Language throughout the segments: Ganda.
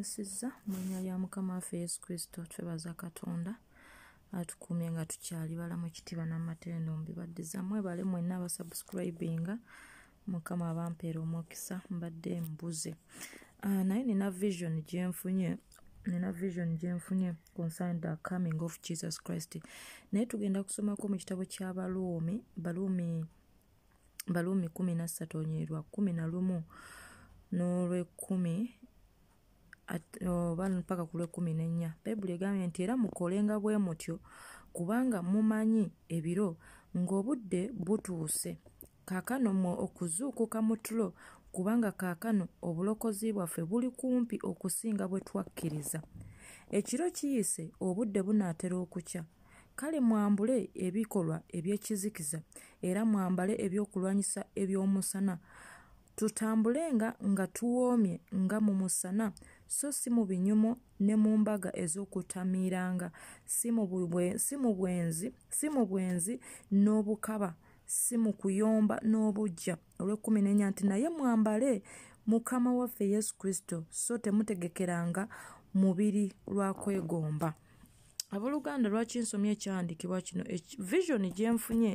tumusiza mulinya lya mukama waffe yesu kristo twebaza katonda atukumye nga tukyali bala mu kitiba n'amatendo mubibaddiza mwebale mwenna abasubscribinga mukama abampeera omwokisa mbadde mbuze ah, naye nina vision gyenfunye nina vision gyenfunye concern the coming of jesus christ naye tugenda kusomako mu kitabo kyabaluumi baluumi baluumi kumi nasatu onyerwa kumi nalumu n'olwekumi mpaka ku lwekumi nenya bayibuli egambye nti era mukolenga bwe mutyo kubanga mumanyi ebiro ng'obudde butuuse kaakano mwe okuzuukuka mu tulo kubanga kaakano obulokozi bwaffe buli kumpi okusinga bwe twakkiriza ekiro kiyise obudde bunaatera okukya kale mwambule ebikolwa ebyekizikiza era mwambale ebyokulwanyisa ebyomusana tutambulenga nga tuwoomye nga mu musana so si mu binyumo ne mu mbaga ez'okutamiranga si mu bwenzi si mu bwenzi n'obukaba si mu kuyomba n'obujja olwekumi nenya nti naye mwambale mukama waffe yesu kristo so temutegekeranga mubiri lwakwegomba abooluganda lwaki nsomye ekyawandikibwa kino visioni gyenfunye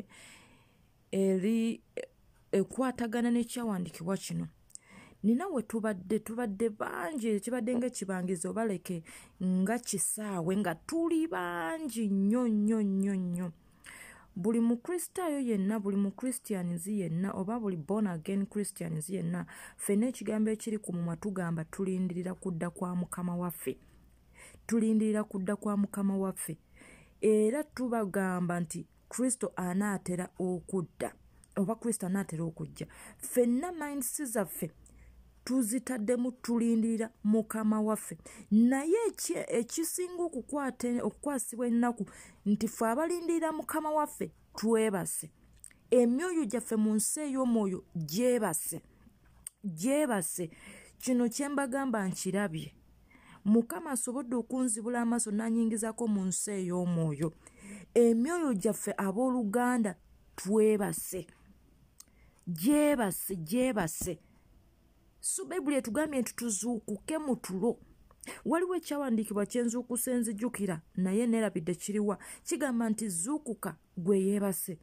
eri ekwatagana n'ekyawandikibwa kino nina we tubadde tubadde bangi ekibadde nga ekibangizi obaleke nga kisaawe nga tuli bangi nnyo nnyo nnyo nnyo buli mukristaayo yenna buli mukristianizi yenna oba buli born again christianizi yenna fena ekigambo ekiri ku mumwa tugamba tulindirira kudda kwa mukama waffe tulindirira kudda kwa mukama waffe era tubagamba nti kristo anaatera okudda oba kristo anaatera okujja fenna mindsi zaffe tuzitaddemu tulindirira mukama waffe naye ekisinga okukwasibwa ennaku nti fe abalindirira mukama waffe twebase emyoyo gyaffe mu nsi ey'omwoyo gyebase gyebase kino kyembagamba nkirabye mukama asobodde okunzibula amaaso nanyingizako mu nsi ey'omwoyo emyoyo gyaffe abooluganda twebase gyebase gyebase so bayibuli etugambye nti tuzuukuke mu tulo waliwo ekyawandiikibwa kyenzuukusa enzijjukira naye neerabidde kiriwa kigamba nti zuukuka gwe yeebase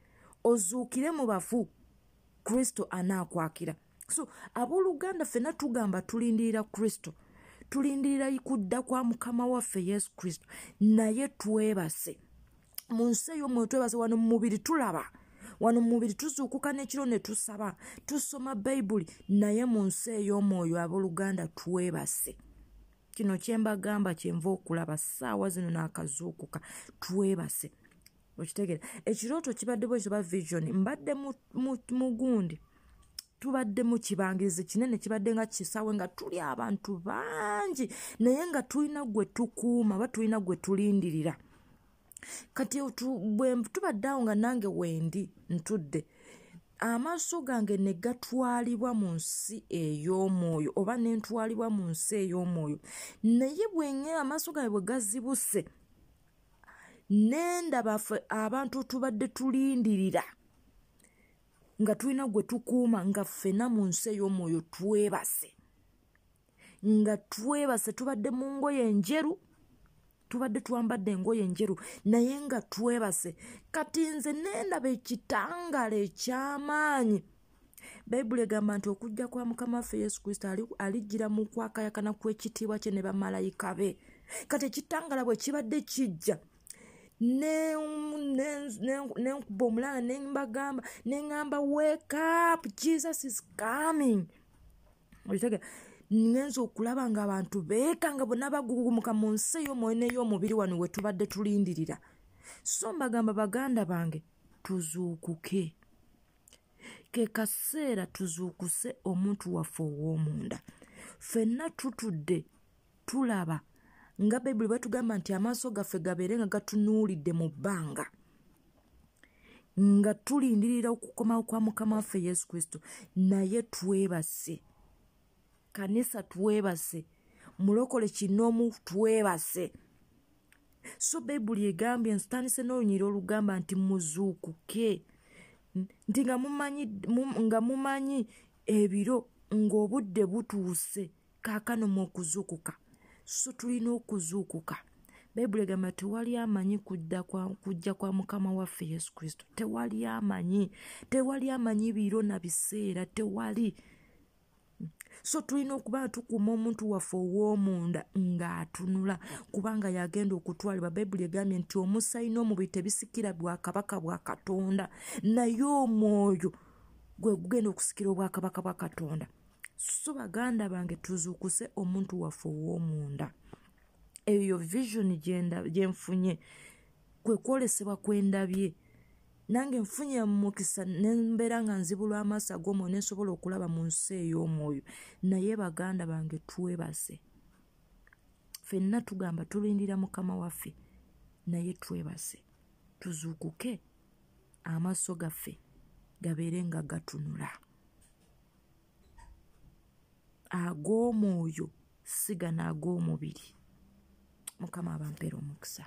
ozuukire mu bafu kristo anaakwakira so abooluganda ffenna tugamba tulindirira kristo tulindirira kudda kwa mukama waffe yesu kristo naye twebase mu nsi eyo omwoyo twebase wano mu mubiri tulaba wano mubiri tuzuukuka n'ekiro ne tusaba tusoma bayibuli naye mu nsi ey'omwoyo abooluganda twebase kino kye mbagamba kyenva okulaba ssaawa zino n'akazuukuka twebase okitegere ekirooto kibadde bwekyo ba visioni mbadde mugundi tubadde mu kibangirizi kinene kibadde nga kisaawe nga tuli abantu bangi naye nga tulina gwe tukuuma oba tulina gwe tulindirira kati bwe tubadde awo nga nange wendi ntudde amaaso gange ne gatwalibwa mu nsi ey'omwoyo oba nentwalibwa mu nsi ey'omwoyo naye bwenye amaaso gange bwe gazibuse nendabafe abantu tubadde tulindirira nga tulina gwe tukuuma nga ffena mu nsi ey'omwoyo twebase nga twebase tubadde mu ngoye enjeru tubadde twambadde engoye enjeru naye nga twebase kati nze nendaba ekitangala ekyamaanyi bayibuli egamba nti okujja kwa mukama waffe yesu kristo alijjira mu kwakayakana kw'ekitiibwa kye ne bamalayika be kati ekitangala bwe kibadde kijja nenkuba omulanga nembagamba neŋamba wake up jesus is coming okitegera ngenza okulaba ngaabantu beekanga bonna bagugumuka mu nsi ey'omwoyo n'ey'omubiri wano we tubadde tulindirira so mbagamba baganda bange tuzuukuke ke kaseera tuzuukuse omuntu waffe ow'omunda ffenna tutudde tulaba nga bayibuli batugamba nti amaaso gaffe gabeere nga gatunuulidde mu bbanga nga tulindirira okukomawo kwa mukama waffe yesu kristo naye twebase kanisa twebase mulokole kinomu twebase so bayibuli egambye nsitandise n'olunyiri olugamba nti muzuukuke nti nga mumanyi ebiro ng'obudde butuuse kaakano mu okuzuukuka so tulina okuzuukuka bayibuli egamba tewali amanyi kujja kwa mukama waffe yesu kristo tewali amanyi tewali amanyi biro na biseera tewali te so tulina okuba tukuuma omuntu waffe ow'omunda ng'atunula kubanga yagenda okutwalibwa bayibuli egambye nti omusayi n'omubiri tebisikira bwakabaka bwa katonda naye omwoyo gwe gugenda okusikira obwakabaka bwa katonda so baganda bange tuzuukuse omuntu waffe ow'omunda eyo visioni gyenfunye kwe kwolesebwa kwendabye nange nfunye mukisa nembeera nga nzibulwa amaaso ag'omwoyo nensobola okulaba mu nsi ey'omwoyo naye baganda bange twebase fenna tugamba tulindira mukama waffe naye twebase tuzuukuke amaaso gaffe gabeere nga gatunula ag'omwoyo sigana ag'omubiri mukama abampeera omukisa